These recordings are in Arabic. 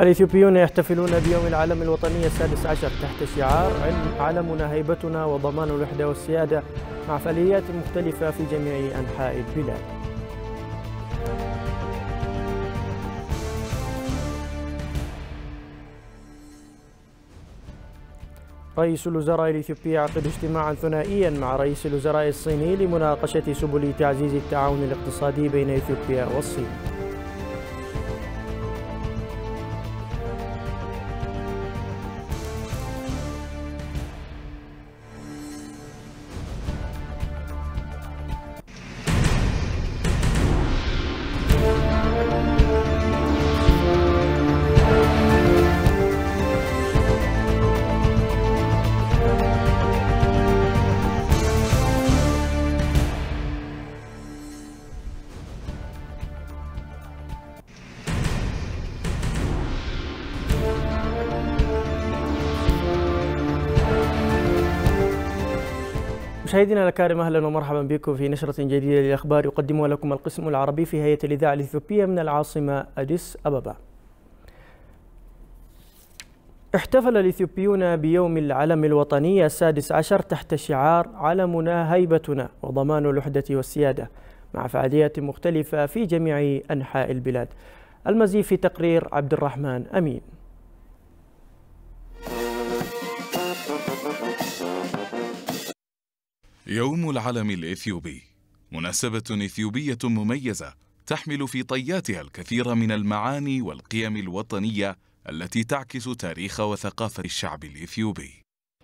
الإثيوبيون يحتفلون بيوم العلم الوطني السادس عشر تحت شعار علمنا هيبتنا وضمان الوحدة والسيادة مع فعاليات مختلفة في جميع أنحاء البلاد رئيس الوزراء الإثيوبي عقد اجتماعا ثنائيا مع رئيس الوزراء الصيني لمناقشة سبل تعزيز التعاون الاقتصادي بين إثيوبيا والصين مشاهدينا الأكارم أهلا ومرحبا بكم في نشرة جديدة للأخبار يقدمها لكم القسم العربي في هيئة الإذاعة الإثيوبية من العاصمة أديس أبابا احتفل الإثيوبيون بيوم العلم الوطني السادس عشر تحت شعار علمنا هيبتنا وضمان الوحدة والسيادة مع فعاليات مختلفة في جميع أنحاء البلاد المزيد في تقرير عبد الرحمن أمين يوم العلم الإثيوبي مناسبة إثيوبية مميزة تحمل في طياتها الكثير من المعاني والقيم الوطنية التي تعكس تاريخ وثقافة الشعب الإثيوبي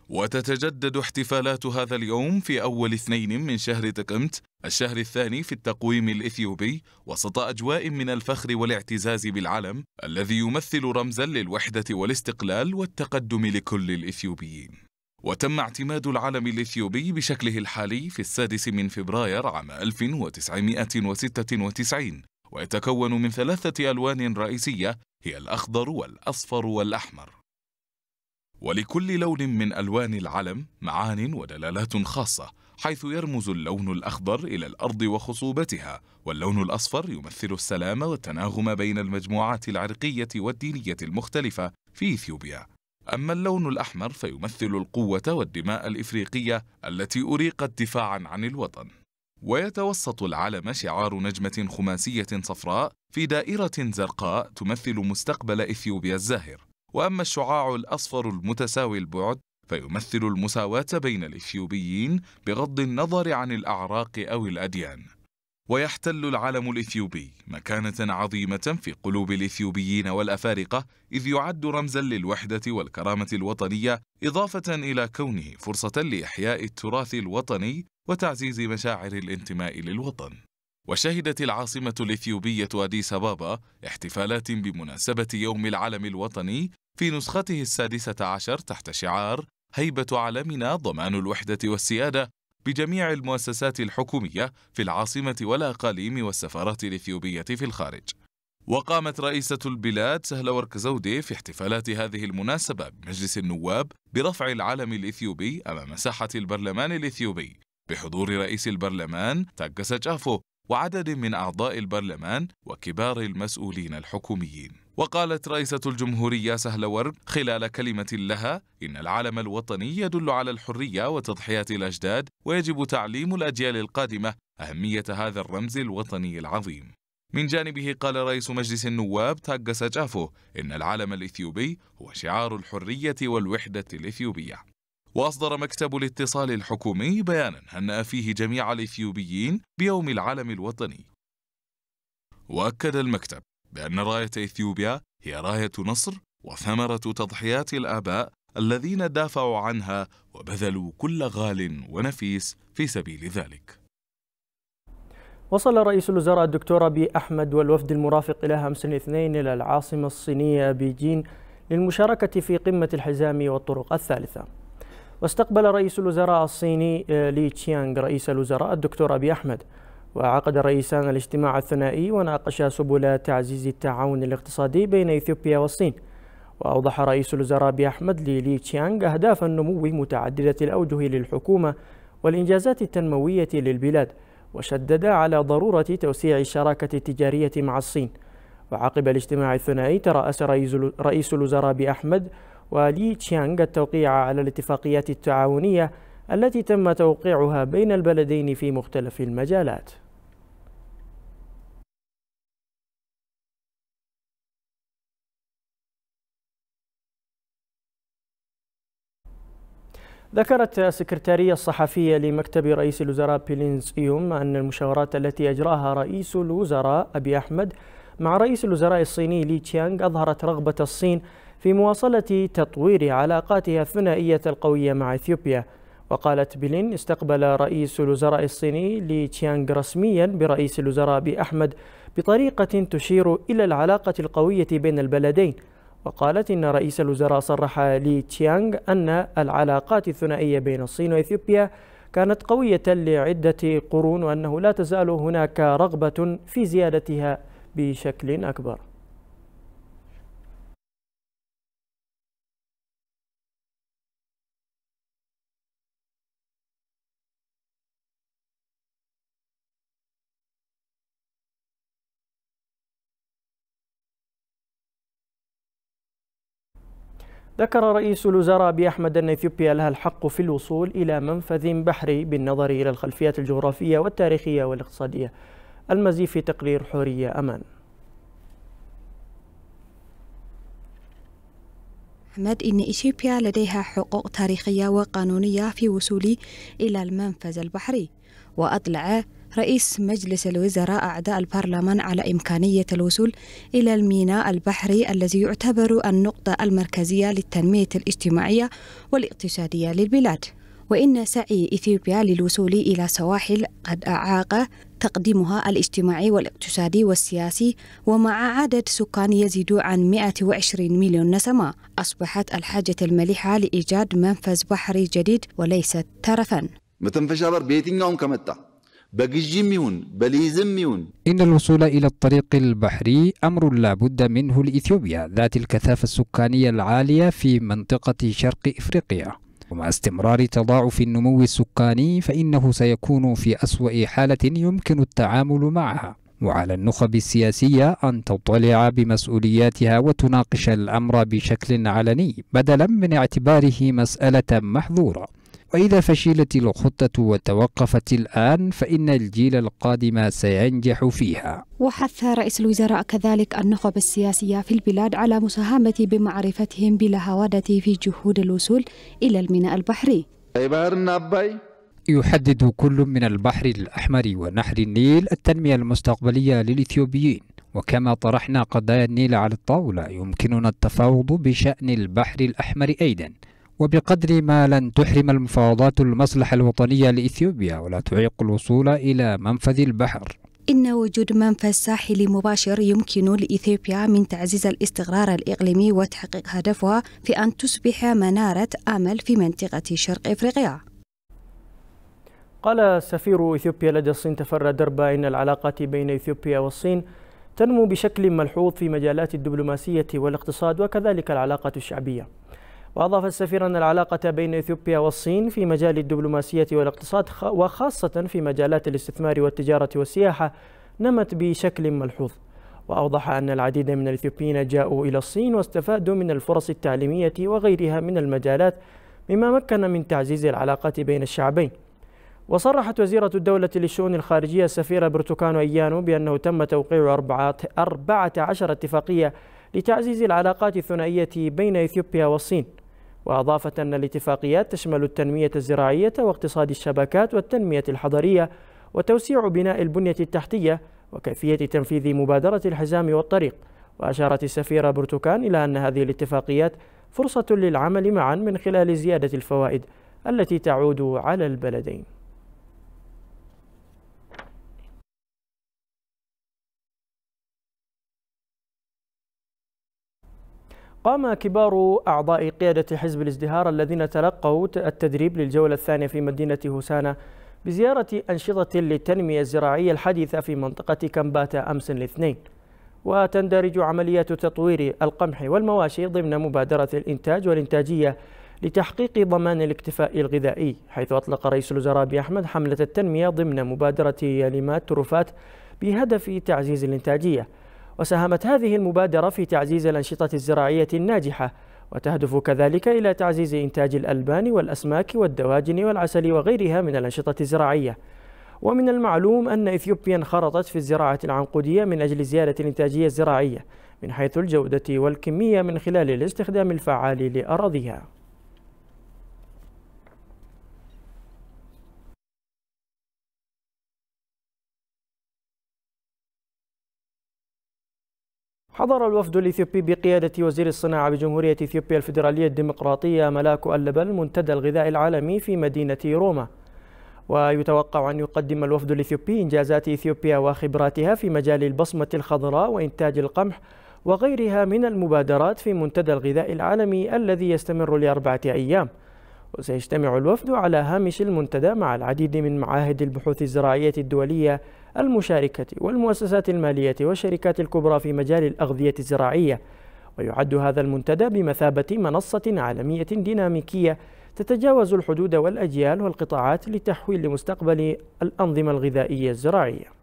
وتتجدد احتفالات هذا اليوم في أول اثنين من شهر تقمت الشهر الثاني في التقويم الإثيوبي وسط أجواء من الفخر والاعتزاز بالعلم الذي يمثل رمزا للوحدة والاستقلال والتقدم لكل الإثيوبيين وتم اعتماد العلم الإثيوبي بشكله الحالي في السادس من فبراير عام 1996 ويتكون من ثلاثة ألوان رئيسية هي الأخضر والأصفر والأحمر ولكل لون من ألوان العلم معان ودلالات خاصة حيث يرمز اللون الأخضر إلى الأرض وخصوبتها واللون الأصفر يمثل السلام والتناغم بين المجموعات العرقية والدينية المختلفة في إثيوبيا أما اللون الأحمر فيمثل القوة والدماء الإفريقية التي أريقت دفاعا عن الوطن ويتوسط العلم شعار نجمة خماسية صفراء في دائرة زرقاء تمثل مستقبل إثيوبيا الزاهر وأما الشعاع الأصفر المتساوي البعد فيمثل المساواة بين الإثيوبيين بغض النظر عن الأعراق أو الأديان ويحتل العلم الإثيوبي مكانة عظيمة في قلوب الإثيوبيين والأفارقة إذ يعد رمزا للوحدة والكرامة الوطنية إضافة إلى كونه فرصة لإحياء التراث الوطني وتعزيز مشاعر الانتماء للوطن وشهدت العاصمة الإثيوبية أديس أبابا احتفالات بمناسبة يوم العلم الوطني في نسخته السادسة عشر تحت شعار هيبة علمنا ضمان الوحدة والسيادة بجميع المؤسسات الحكومية في العاصمة والأقاليم والسفارات الإثيوبية في الخارج وقامت رئيسة البلاد سهلة ورك زودي في احتفالات هذه المناسبة بمجلس النواب برفع العلم الإثيوبي أمام ساحة البرلمان الإثيوبي بحضور رئيس البرلمان تاكاسا جافو وعدد من أعضاء البرلمان وكبار المسؤولين الحكوميين وقالت رئيسة الجمهورية سهل ورق خلال كلمة لها إن العالم الوطني يدل على الحرية وتضحية الأجداد ويجب تعليم الأجيال القادمة أهمية هذا الرمز الوطني العظيم من جانبه قال رئيس مجلس النواب تاجس جافو إن العالم الإثيوبي هو شعار الحرية والوحدة الإثيوبية وأصدر مكتب الاتصال الحكومي بيانا هنأ فيه جميع الإثيوبيين بيوم العلم الوطني وأكد المكتب بأن راية إثيوبيا هي راية نصر وثمرة تضحيات الآباء الذين دافعوا عنها وبذلوا كل غال ونفيس في سبيل ذلك وصل رئيس الوزراء الدكتور أبي أحمد والوفد المرافق إلى همس الاثنين إلى العاصمة الصينية بيجين للمشاركة في قمة الحزام والطرق الثالثة واستقبل رئيس الوزراء الصيني آه، لي تشيانغ رئيس الوزراء الدكتور أبي أحمد وعقد الرئيسان الاجتماع الثنائي وناقشا سبل تعزيز التعاون الاقتصادي بين إثيوبيا والصين وأوضح رئيس الوزراء أبي أحمد للي تشيانغ أهداف النمو متعددة الأوجه للحكومة والإنجازات التنموية للبلاد وشدد على ضرورة توسيع الشراكة التجارية مع الصين وعقب الاجتماع الثنائي ترأس رئيس الوزراء بأحمد أحمد ولي تشيانغ التوقيع على الاتفاقيات التعاونية التي تم توقيعها بين البلدين في مختلف المجالات ذكرت السكرتارية الصحفية لمكتب رئيس الوزراء بيلينز يوم أن المشاورات التي أجراها رئيس الوزراء أبي أحمد مع رئيس الوزراء الصيني لي تشيانغ أظهرت رغبة الصين في مواصلة تطوير علاقاتها الثنائية القوية مع إثيوبيا وقالت بلين استقبل رئيس الوزراء الصيني لي تشيانغ رسميا برئيس الوزراء بأحمد بطريقة تشير إلى العلاقة القوية بين البلدين وقالت إن رئيس الوزراء صرح لي تشيانغ أن العلاقات الثنائية بين الصين وإثيوبيا كانت قوية لعدة قرون وأنه لا تزال هناك رغبة في زيادتها بشكل أكبر ذكر رئيس الوزراء بأحمد أن إثيوبيا لها الحق في الوصول إلى منفذ بحري بالنظر إلى الخلفيات الجغرافية والتاريخية والاقتصادية المزيد في تقرير حورية أمان أحمد إن إثيوبيا لديها حقوق تاريخية وقانونية في وصول إلى المنفذ البحري وأطلع رئيس مجلس الوزراء أعداء البرلمان على إمكانية الوصول إلى الميناء البحري الذي يعتبر النقطة المركزية للتنمية الاجتماعية والاقتصادية للبلاد وإن سعي إثيوبيا للوصول إلى سواحل قد أعاق تقدمها الاجتماعي والاقتصادي والسياسي ومع عدد سكان يزيد عن 120 مليون نسمة أصبحت الحاجة الملحة لإيجاد منفذ بحري جديد وليست ترفا إن الوصول إلى الطريق البحري أمر لا بد منه لإثيوبيا ذات الكثافة السكانية العالية في منطقة شرق إفريقيا ومع استمرار تضاعف النمو السكاني فإنه سيكون في أسوأ حالة يمكن التعامل معها وعلى النخب السياسية أن تطلع بمسؤولياتها وتناقش الأمر بشكل علني بدلا من اعتباره مسألة محظورة وإذا فشلت الخطة وتوقفت الآن فإن الجيل القادم سينجح فيها وحث رئيس الوزراء كذلك النخب السياسية في البلاد على مساهمة بمعرفتهم هوادة في جهود الوصول إلى الميناء البحري يحدد كل من البحر الأحمر ونهر النيل التنمية المستقبلية للإثيوبيين وكما طرحنا قضايا النيل على الطاولة يمكننا التفاوض بشأن البحر الأحمر أيضا وبقدر ما لن تحرم المفاوضات المصلحة الوطنية لإثيوبيا ولا تعيق الوصول إلى منفذ البحر إن وجود منفذ ساحلي مباشر يمكن لإثيوبيا من تعزيز الاستقرار الإقليمي وتحقيق هدفها في أن تصبح منارة أمل في منطقة شرق إفريقيا قال سفير إثيوبيا لدى الصين تفرى دربا إن العلاقات بين إثيوبيا والصين تنمو بشكل ملحوظ في مجالات الدبلوماسية والاقتصاد وكذلك العلاقات الشعبية وأضاف السفير أن العلاقة بين إثيوبيا والصين في مجال الدبلوماسية والاقتصاد وخاصة في مجالات الاستثمار والتجارة والسياحة نمت بشكل ملحوظ وأوضح أن العديد من الإثيوبيين جاءوا إلى الصين واستفادوا من الفرص التعليمية وغيرها من المجالات مما مكن من تعزيز العلاقات بين الشعبين وصرحت وزيرة الدولة للشؤون الخارجية السفيرة برتوكانو أيانو بأنه تم توقيع 14 اتفاقية لتعزيز العلاقات الثنائية بين إثيوبيا والصين وأضافت أن الاتفاقيات تشمل التنمية الزراعية واقتصاد الشبكات والتنمية الحضرية وتوسيع بناء البنية التحتية وكيفية تنفيذ مبادرة الحزام والطريق وأشارت السفيرة برتكان إلى أن هذه الاتفاقيات فرصة للعمل معا من خلال زيادة الفوائد التي تعود على البلدين قام كبار أعضاء قيادة حزب الازدهار الذين تلقوا التدريب للجولة الثانية في مدينة هوسانا بزيارة أنشطة للتنمية الزراعية الحديثة في منطقة كمباتا أمس الاثنين وتندرج عمليات تطوير القمح والمواشي ضمن مبادرة الإنتاج والإنتاجية لتحقيق ضمان الاكتفاء الغذائي حيث أطلق رئيس الوزراء أحمد حملة التنمية ضمن مبادرة ليمات ترفات بهدف تعزيز الإنتاجية وساهمت هذه المبادرة في تعزيز الأنشطة الزراعية الناجحة وتهدف كذلك إلى تعزيز إنتاج الألبان والأسماك والدواجن والعسل وغيرها من الأنشطة الزراعية ومن المعلوم أن إثيوبيا انخرطت في الزراعة العنقودية من أجل زيادة الإنتاجية الزراعية من حيث الجودة والكمية من خلال الاستخدام الفعال لأراضيها حضر الوفد الإثيوبي بقيادة وزير الصناعة بجمهورية إثيوبيا الفيدرالية الديمقراطية ملاكو اللبن منتدى الغذاء العالمي في مدينة روما ويتوقع أن يقدم الوفد الإثيوبي إنجازات إثيوبيا وخبراتها في مجال البصمة الخضراء وإنتاج القمح وغيرها من المبادرات في منتدى الغذاء العالمي الذي يستمر لأربعة أيام وسيجتمع الوفد على هامش المنتدى مع العديد من معاهد البحوث الزراعية الدولية المشاركة والمؤسسات المالية والشركات الكبرى في مجال الأغذية الزراعية ويعد هذا المنتدى بمثابة منصة عالمية ديناميكية تتجاوز الحدود والأجيال والقطاعات لتحويل مستقبل الأنظمة الغذائية الزراعية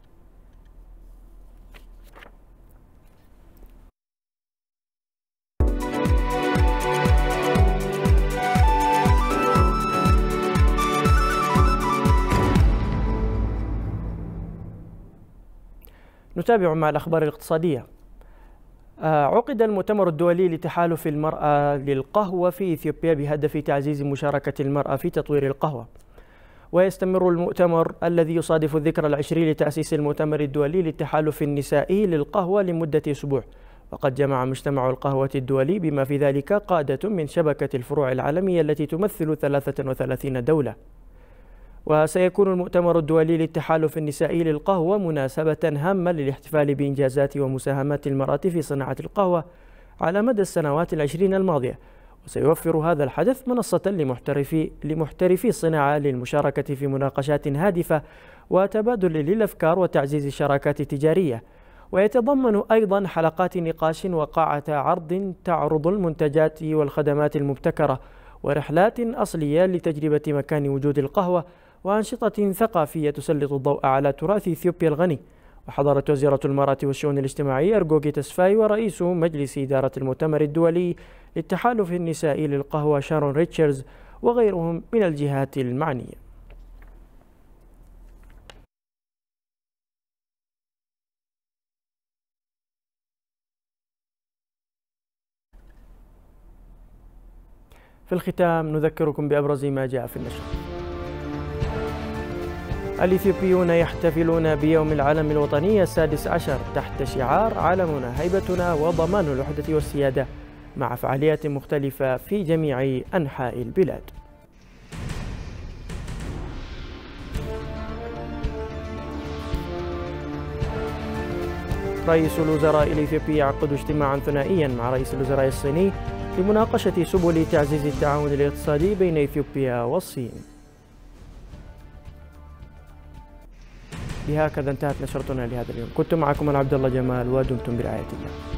نتابع مع الأخبار الاقتصادية آه، عقد المؤتمر الدولي لتحالف المرأة للقهوة في إثيوبيا بهدف تعزيز مشاركة المرأة في تطوير القهوة ويستمر المؤتمر الذي يصادف الذكرى العشرين لتأسيس المؤتمر الدولي للتحالف النسائي للقهوة لمدة أسبوع وقد جمع مجتمع القهوة الدولي بما في ذلك قادة من شبكة الفروع العالمية التي تمثل 33 دولة وسيكون المؤتمر الدولي للتحالف النسائي للقهوة مناسبة هامة للاحتفال بإنجازات ومساهمات المرأة في صناعة القهوة على مدى السنوات العشرين الماضية وسيوفر هذا الحدث منصة لمحترفي, لمحترفي الصناعة للمشاركة في مناقشات هادفة وتبادل للأفكار وتعزيز الشراكات التجارية ويتضمن أيضا حلقات نقاش وقاعة عرض تعرض المنتجات والخدمات المبتكرة ورحلات أصلية لتجربة مكان وجود القهوة وأنشطة ثقافية تسلط الضوء على تراث إثيوبيا الغني وحضرت وزيرة المرأة والشؤون الاجتماعية أرجوكي تسفاي ورئيس مجلس إدارة المؤتمر الدولي للتحالف النسائي للقهوة شارون ريتشاردز وغيرهم من الجهات المعنية في الختام نذكركم بأبرز ما جاء في النشر الإثيوبيون يحتفلون بيوم العلم الوطني السادس عشر تحت شعار علمنا هيبتنا وضمان الوحدة والسيادة مع فعاليات مختلفة في جميع أنحاء البلاد رئيس الوزراء الإثيوبي يعقد اجتماعا ثنائيا مع رئيس الوزراء الصيني لمناقشة سبل تعزيز التعاون الاقتصادي بين إثيوبيا والصين بهكذا انتهت نشرتنا لهذا اليوم كنت معكم أنا عبد الله جمال ودمتم برعاية الله